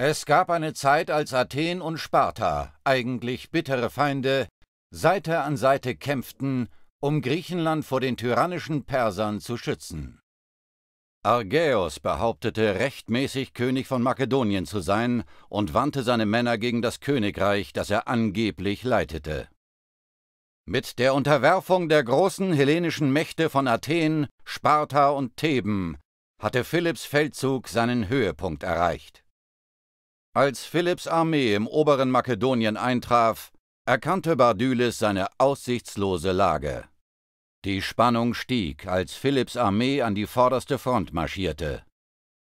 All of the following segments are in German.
Es gab eine Zeit, als Athen und Sparta, eigentlich bittere Feinde, Seite an Seite kämpften, um Griechenland vor den tyrannischen Persern zu schützen. Argäus behauptete rechtmäßig König von Makedonien zu sein und wandte seine Männer gegen das Königreich, das er angeblich leitete. Mit der Unterwerfung der großen hellenischen Mächte von Athen, Sparta und Theben hatte Philipps Feldzug seinen Höhepunkt erreicht. Als Philipps Armee im oberen Makedonien eintraf, erkannte Bardyles seine aussichtslose Lage. Die Spannung stieg, als Philipps Armee an die vorderste Front marschierte.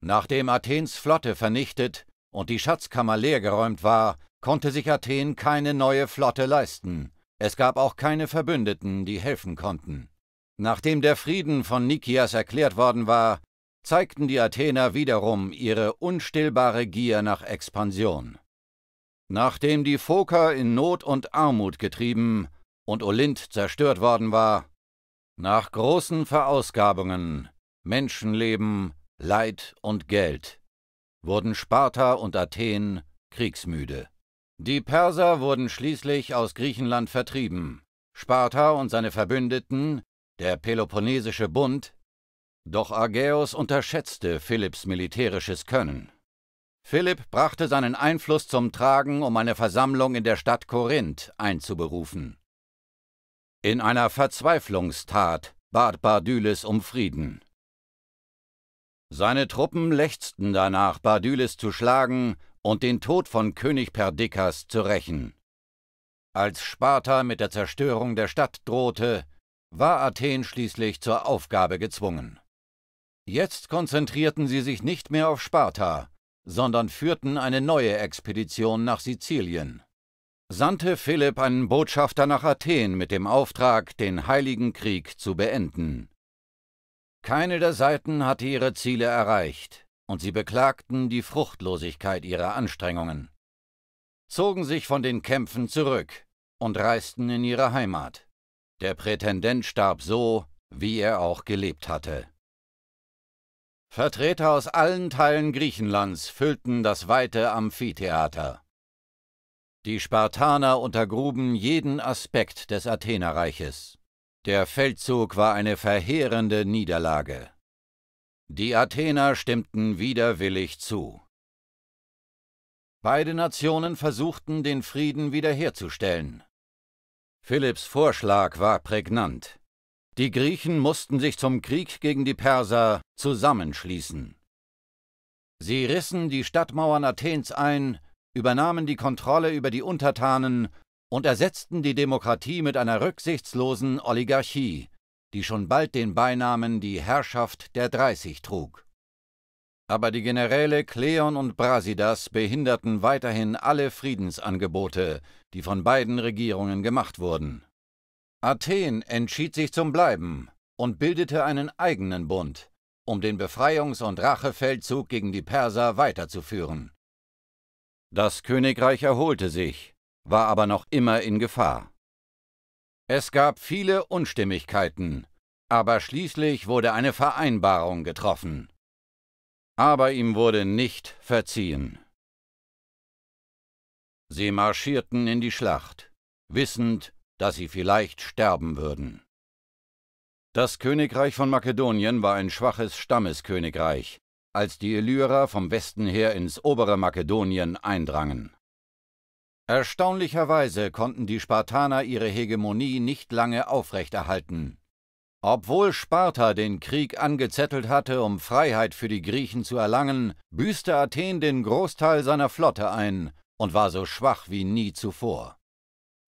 Nachdem Athens Flotte vernichtet und die Schatzkammer leergeräumt war, konnte sich Athen keine neue Flotte leisten. Es gab auch keine Verbündeten, die helfen konnten. Nachdem der Frieden von Nikias erklärt worden war, zeigten die Athener wiederum ihre unstillbare Gier nach Expansion. Nachdem die Phoker in Not und Armut getrieben und Olint zerstört worden war, nach großen Verausgabungen, Menschenleben, Leid und Geld, wurden Sparta und Athen kriegsmüde. Die Perser wurden schließlich aus Griechenland vertrieben, Sparta und seine Verbündeten, der Peloponnesische Bund, doch Argäus unterschätzte Philipps militärisches Können. Philipp brachte seinen Einfluss zum Tragen, um eine Versammlung in der Stadt Korinth einzuberufen. In einer Verzweiflungstat bat Bardyles um Frieden. Seine Truppen lechzten danach, Bardyles zu schlagen und den Tod von König Perdikas zu rächen. Als Sparta mit der Zerstörung der Stadt drohte, war Athen schließlich zur Aufgabe gezwungen. Jetzt konzentrierten sie sich nicht mehr auf Sparta, sondern führten eine neue Expedition nach Sizilien. Sandte Philipp einen Botschafter nach Athen mit dem Auftrag, den Heiligen Krieg zu beenden. Keine der Seiten hatte ihre Ziele erreicht, und sie beklagten die Fruchtlosigkeit ihrer Anstrengungen, zogen sich von den Kämpfen zurück und reisten in ihre Heimat. Der Prätendent starb so, wie er auch gelebt hatte. Vertreter aus allen Teilen Griechenlands füllten das weite Amphitheater. Die Spartaner untergruben jeden Aspekt des Athenerreiches. Der Feldzug war eine verheerende Niederlage. Die Athener stimmten widerwillig zu. Beide Nationen versuchten, den Frieden wiederherzustellen. Philipps Vorschlag war prägnant. Die Griechen mussten sich zum Krieg gegen die Perser zusammenschließen. Sie rissen die Stadtmauern Athens ein, übernahmen die Kontrolle über die Untertanen und ersetzten die Demokratie mit einer rücksichtslosen Oligarchie, die schon bald den Beinamen die Herrschaft der Dreißig trug. Aber die Generäle Kleon und Brasidas behinderten weiterhin alle Friedensangebote, die von beiden Regierungen gemacht wurden. Athen entschied sich zum Bleiben und bildete einen eigenen Bund, um den Befreiungs- und Rachefeldzug gegen die Perser weiterzuführen. Das Königreich erholte sich, war aber noch immer in Gefahr. Es gab viele Unstimmigkeiten, aber schließlich wurde eine Vereinbarung getroffen. Aber ihm wurde nicht verziehen. Sie marschierten in die Schlacht, wissend, dass sie vielleicht sterben würden. Das Königreich von Makedonien war ein schwaches Stammeskönigreich, als die Illyrer vom Westen her ins obere Makedonien eindrangen. Erstaunlicherweise konnten die Spartaner ihre Hegemonie nicht lange aufrechterhalten. Obwohl Sparta den Krieg angezettelt hatte, um Freiheit für die Griechen zu erlangen, büßte Athen den Großteil seiner Flotte ein und war so schwach wie nie zuvor.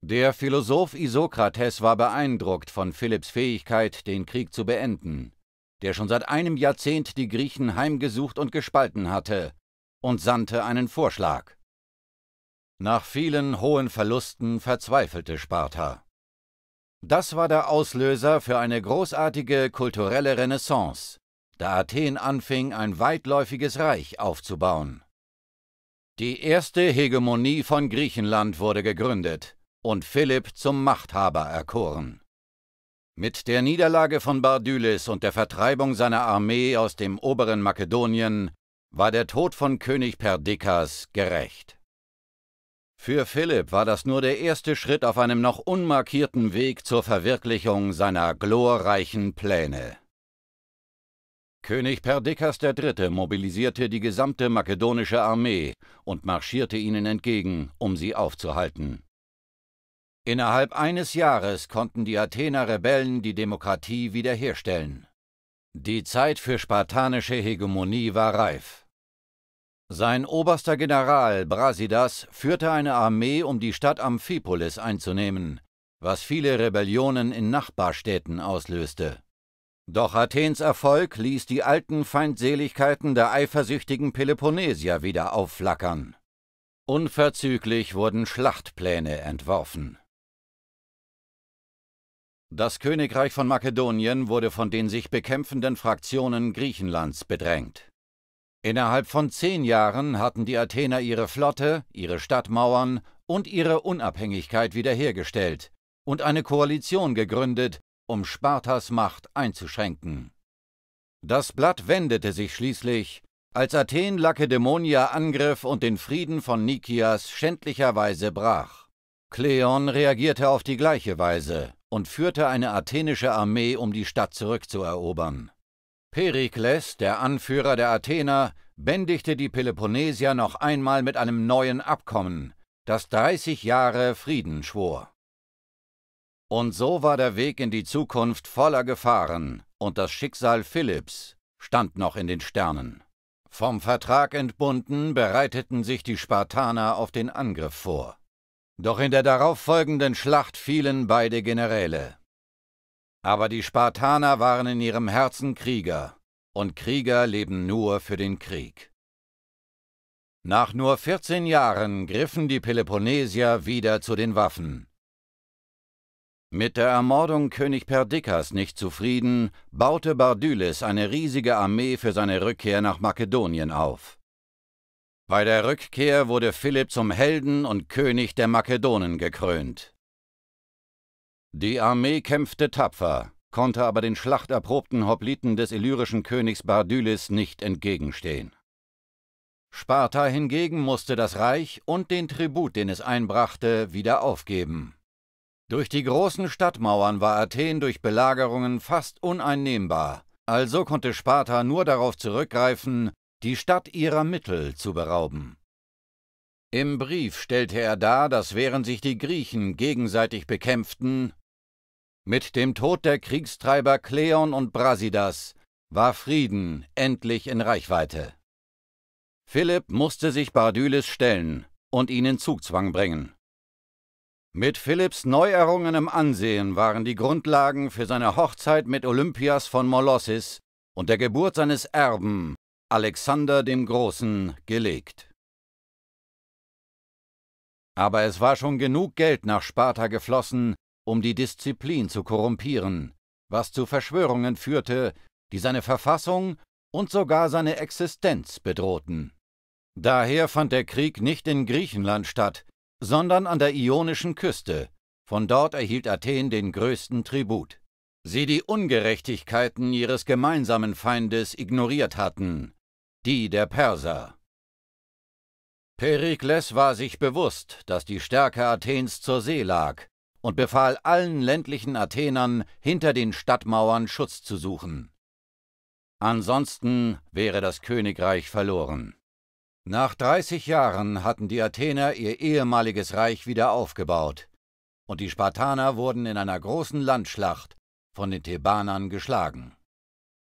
Der Philosoph Isokrates war beeindruckt von Philipps Fähigkeit, den Krieg zu beenden, der schon seit einem Jahrzehnt die Griechen heimgesucht und gespalten hatte, und sandte einen Vorschlag. Nach vielen hohen Verlusten verzweifelte Sparta. Das war der Auslöser für eine großartige kulturelle Renaissance, da Athen anfing, ein weitläufiges Reich aufzubauen. Die erste Hegemonie von Griechenland wurde gegründet, und Philipp zum Machthaber erkoren. Mit der Niederlage von Bardylis und der Vertreibung seiner Armee aus dem oberen Makedonien war der Tod von König Perdikas gerecht. Für Philipp war das nur der erste Schritt auf einem noch unmarkierten Weg zur Verwirklichung seiner glorreichen Pläne. König Perdikas III. mobilisierte die gesamte makedonische Armee und marschierte ihnen entgegen, um sie aufzuhalten. Innerhalb eines Jahres konnten die Athener Rebellen die Demokratie wiederherstellen. Die Zeit für spartanische Hegemonie war reif. Sein oberster General Brasidas führte eine Armee, um die Stadt Amphipolis einzunehmen, was viele Rebellionen in Nachbarstädten auslöste. Doch Athens Erfolg ließ die alten Feindseligkeiten der eifersüchtigen Peloponnesier wieder aufflackern. Unverzüglich wurden Schlachtpläne entworfen. Das Königreich von Makedonien wurde von den sich bekämpfenden Fraktionen Griechenlands bedrängt. Innerhalb von zehn Jahren hatten die Athener ihre Flotte, ihre Stadtmauern und ihre Unabhängigkeit wiederhergestellt und eine Koalition gegründet, um Spartas Macht einzuschränken. Das Blatt wendete sich schließlich, als Athen Lakedemonia angriff und den Frieden von Nikias schändlicherweise brach. Kleon reagierte auf die gleiche Weise und führte eine athenische Armee, um die Stadt zurückzuerobern. Perikles, der Anführer der Athener, bändigte die Peloponnesier noch einmal mit einem neuen Abkommen, das 30 Jahre Frieden schwor. Und so war der Weg in die Zukunft voller Gefahren, und das Schicksal Philipps stand noch in den Sternen. Vom Vertrag entbunden bereiteten sich die Spartaner auf den Angriff vor. Doch in der darauffolgenden Schlacht fielen beide Generäle. Aber die Spartaner waren in ihrem Herzen Krieger, und Krieger leben nur für den Krieg. Nach nur 14 Jahren griffen die Peloponnesier wieder zu den Waffen. Mit der Ermordung König Perdiccas nicht zufrieden, baute Bardyles eine riesige Armee für seine Rückkehr nach Makedonien auf. Bei der Rückkehr wurde Philipp zum Helden und König der Makedonen gekrönt. Die Armee kämpfte tapfer, konnte aber den schlachterprobten Hopliten des illyrischen Königs Bardylis nicht entgegenstehen. Sparta hingegen musste das Reich und den Tribut, den es einbrachte, wieder aufgeben. Durch die großen Stadtmauern war Athen durch Belagerungen fast uneinnehmbar, also konnte Sparta nur darauf zurückgreifen, die Stadt ihrer Mittel zu berauben. Im Brief stellte er dar, dass während sich die Griechen gegenseitig bekämpften, mit dem Tod der Kriegstreiber Kleon und Brasidas war Frieden endlich in Reichweite. Philipp musste sich Bardylis stellen und ihn in Zugzwang bringen. Mit Philipps neu errungenem Ansehen waren die Grundlagen für seine Hochzeit mit Olympias von Molossis und der Geburt seines Erben Alexander dem Großen gelegt. Aber es war schon genug Geld nach Sparta geflossen, um die Disziplin zu korrumpieren, was zu Verschwörungen führte, die seine Verfassung und sogar seine Existenz bedrohten. Daher fand der Krieg nicht in Griechenland statt, sondern an der ionischen Küste. Von dort erhielt Athen den größten Tribut. Sie die Ungerechtigkeiten ihres gemeinsamen Feindes ignoriert hatten, die der Perser. Perikles war sich bewusst, dass die Stärke Athens zur See lag und befahl allen ländlichen Athenern, hinter den Stadtmauern Schutz zu suchen. Ansonsten wäre das Königreich verloren. Nach dreißig Jahren hatten die Athener ihr ehemaliges Reich wieder aufgebaut, und die Spartaner wurden in einer großen Landschlacht von den Thebanern geschlagen.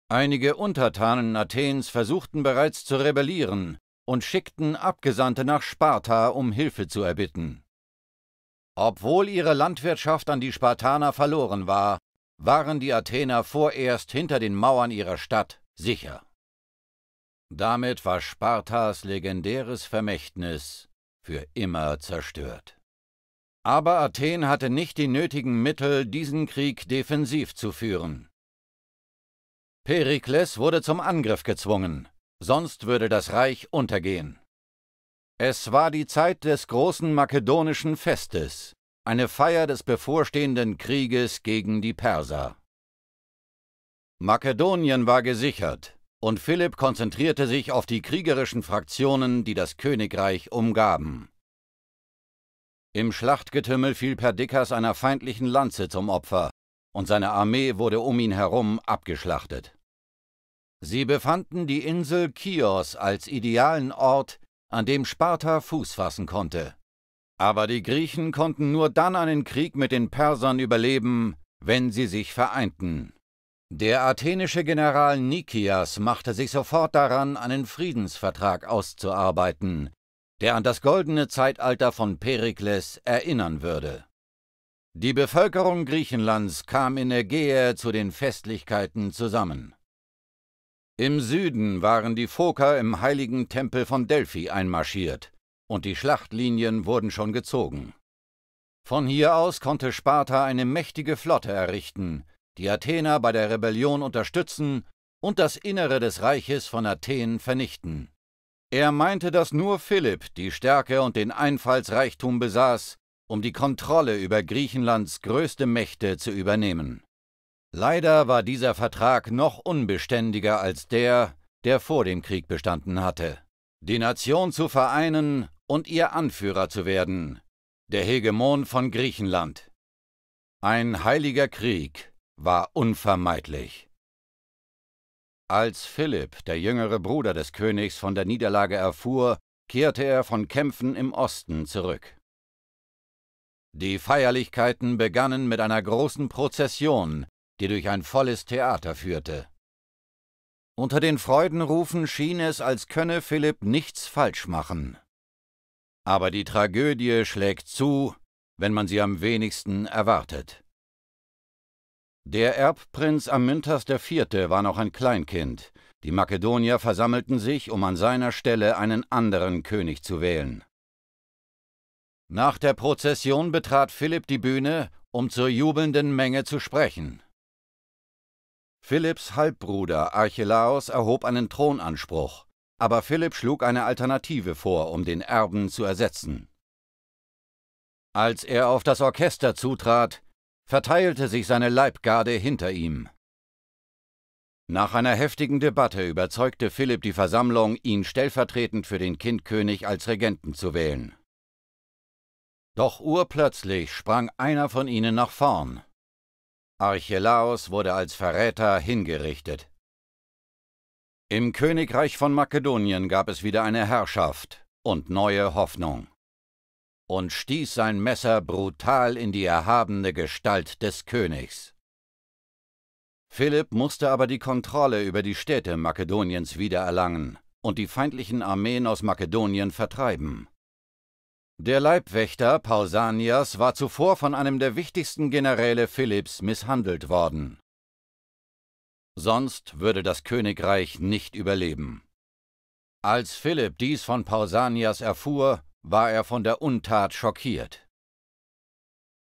Einige Untertanen Athens versuchten bereits zu rebellieren und schickten Abgesandte nach Sparta, um Hilfe zu erbitten. Obwohl ihre Landwirtschaft an die Spartaner verloren war, waren die Athener vorerst hinter den Mauern ihrer Stadt sicher. Damit war Spartas legendäres Vermächtnis für immer zerstört. Aber Athen hatte nicht die nötigen Mittel, diesen Krieg defensiv zu führen. Perikles wurde zum Angriff gezwungen, sonst würde das Reich untergehen. Es war die Zeit des großen makedonischen Festes, eine Feier des bevorstehenden Krieges gegen die Perser. Makedonien war gesichert, und Philipp konzentrierte sich auf die kriegerischen Fraktionen, die das Königreich umgaben. Im Schlachtgetümmel fiel Perdiccas einer feindlichen Lanze zum Opfer, und seine Armee wurde um ihn herum abgeschlachtet. Sie befanden die Insel Chios als idealen Ort, an dem Sparta Fuß fassen konnte. Aber die Griechen konnten nur dann einen Krieg mit den Persern überleben, wenn sie sich vereinten. Der athenische General Nikias machte sich sofort daran, einen Friedensvertrag auszuarbeiten, der an das goldene Zeitalter von Perikles erinnern würde. Die Bevölkerung Griechenlands kam in Ägäe zu den Festlichkeiten zusammen. Im Süden waren die Phoker im heiligen Tempel von Delphi einmarschiert, und die Schlachtlinien wurden schon gezogen. Von hier aus konnte Sparta eine mächtige Flotte errichten, die Athener bei der Rebellion unterstützen und das Innere des Reiches von Athen vernichten. Er meinte, dass nur Philipp die Stärke und den Einfallsreichtum besaß, um die Kontrolle über Griechenlands größte Mächte zu übernehmen. Leider war dieser Vertrag noch unbeständiger als der, der vor dem Krieg bestanden hatte. Die Nation zu vereinen und ihr Anführer zu werden, der Hegemon von Griechenland. Ein heiliger Krieg war unvermeidlich. Als Philipp, der jüngere Bruder des Königs, von der Niederlage erfuhr, kehrte er von Kämpfen im Osten zurück. Die Feierlichkeiten begannen mit einer großen Prozession, die durch ein volles Theater führte. Unter den Freudenrufen schien es, als könne Philipp nichts falsch machen. Aber die Tragödie schlägt zu, wenn man sie am wenigsten erwartet. Der Erbprinz Amyntas IV. war noch ein Kleinkind. Die Makedonier versammelten sich, um an seiner Stelle einen anderen König zu wählen. Nach der Prozession betrat Philipp die Bühne, um zur jubelnden Menge zu sprechen. Philipps Halbbruder Archelaos erhob einen Thronanspruch, aber Philipp schlug eine Alternative vor, um den Erben zu ersetzen. Als er auf das Orchester zutrat, verteilte sich seine Leibgarde hinter ihm. Nach einer heftigen Debatte überzeugte Philipp die Versammlung, ihn stellvertretend für den Kindkönig als Regenten zu wählen. Doch urplötzlich sprang einer von ihnen nach vorn, Archelaos wurde als Verräter hingerichtet. Im Königreich von Makedonien gab es wieder eine Herrschaft und neue Hoffnung und stieß sein Messer brutal in die erhabene Gestalt des Königs. Philipp musste aber die Kontrolle über die Städte Makedoniens wiedererlangen und die feindlichen Armeen aus Makedonien vertreiben. Der Leibwächter Pausanias war zuvor von einem der wichtigsten Generäle Philipps misshandelt worden. Sonst würde das Königreich nicht überleben. Als Philipp dies von Pausanias erfuhr, war er von der Untat schockiert.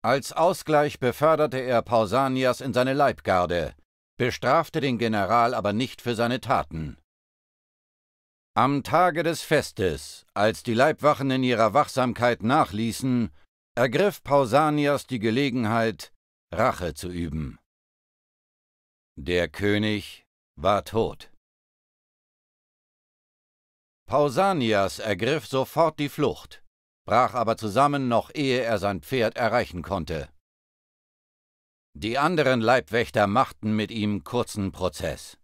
Als Ausgleich beförderte er Pausanias in seine Leibgarde, bestrafte den General aber nicht für seine Taten. Am Tage des Festes, als die Leibwachen in ihrer Wachsamkeit nachließen, ergriff Pausanias die Gelegenheit, Rache zu üben. Der König war tot. Pausanias ergriff sofort die Flucht, brach aber zusammen, noch ehe er sein Pferd erreichen konnte. Die anderen Leibwächter machten mit ihm kurzen Prozess.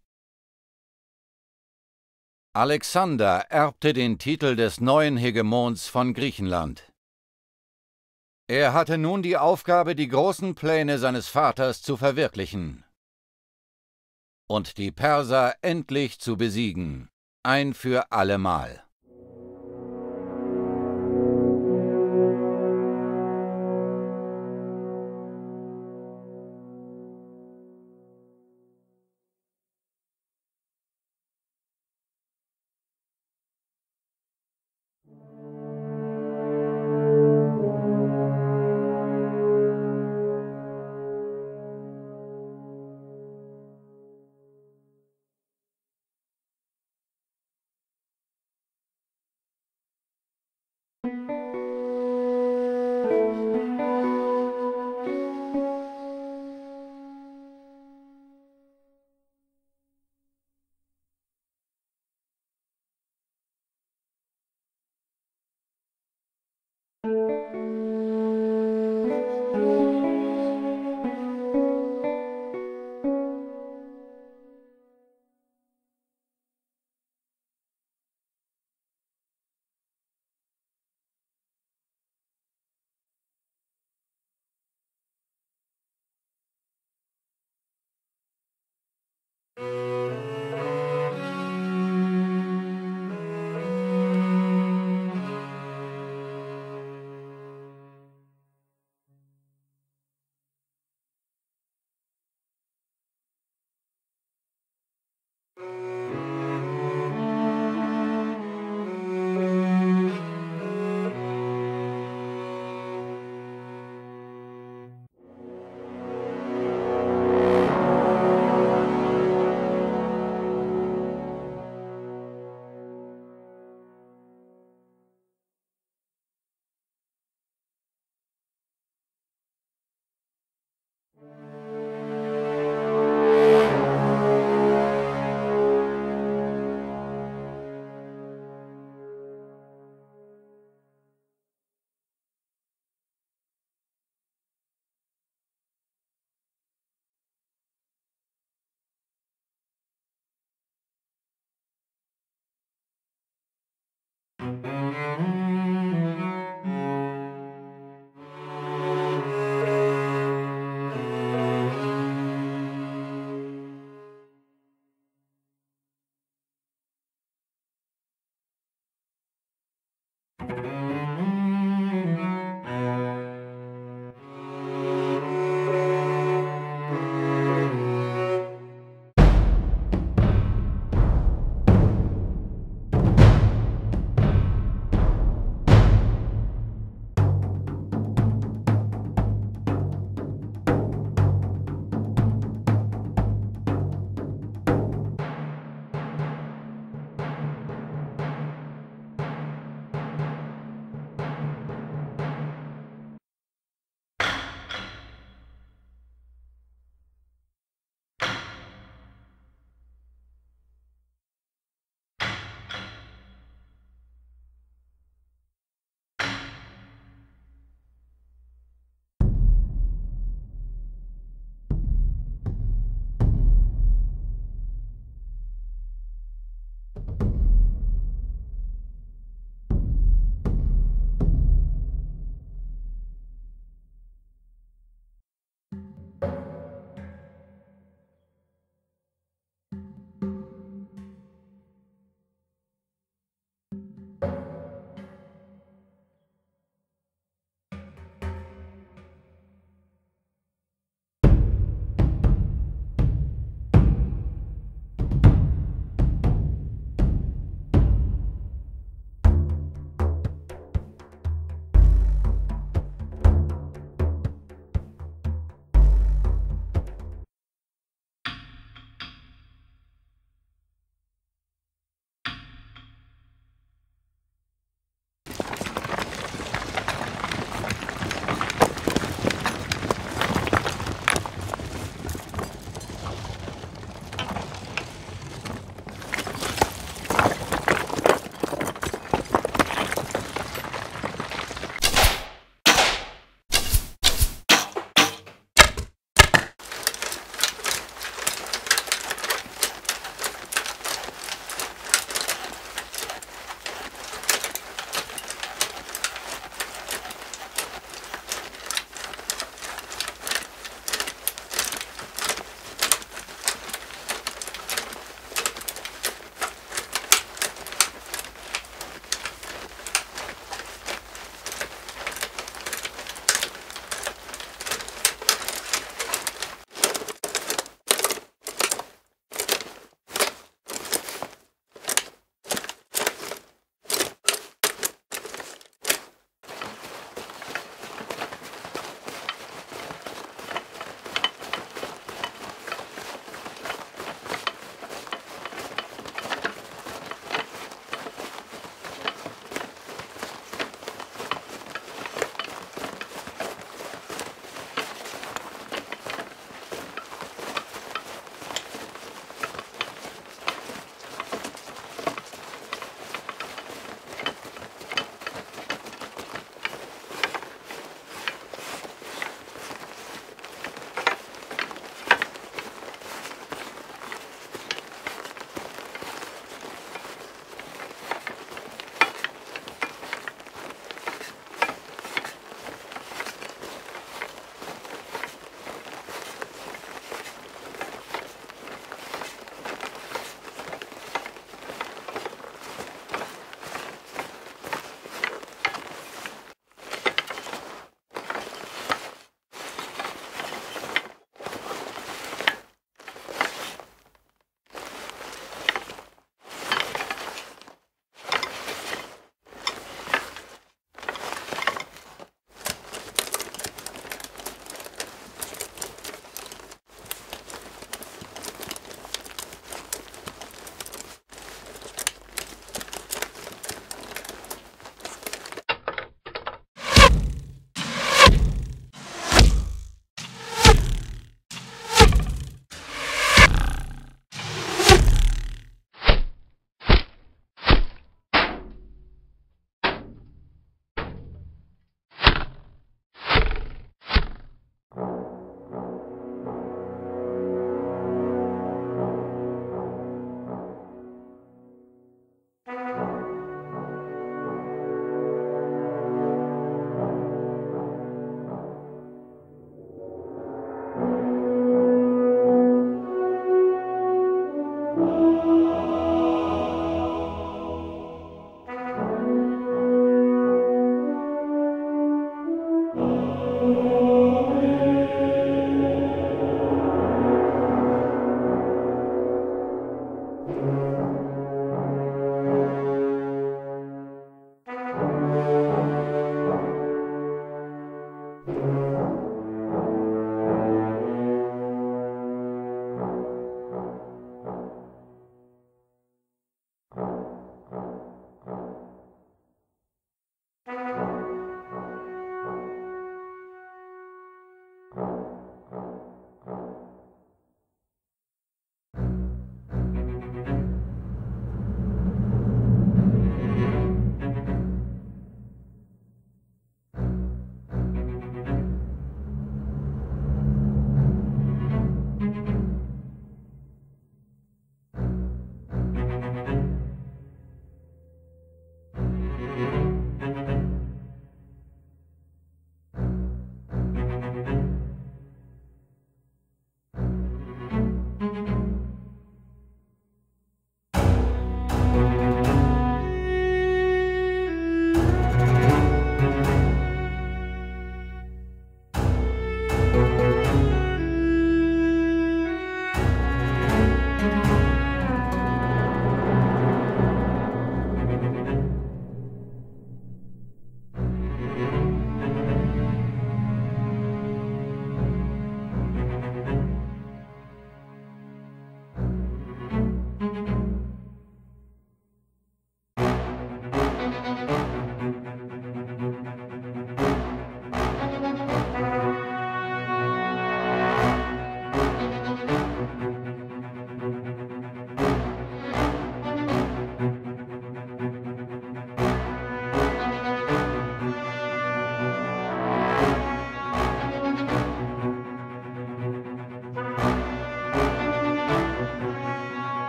Alexander erbte den Titel des neuen Hegemons von Griechenland. Er hatte nun die Aufgabe, die großen Pläne seines Vaters zu verwirklichen und die Perser endlich zu besiegen, ein für allemal. Thank you.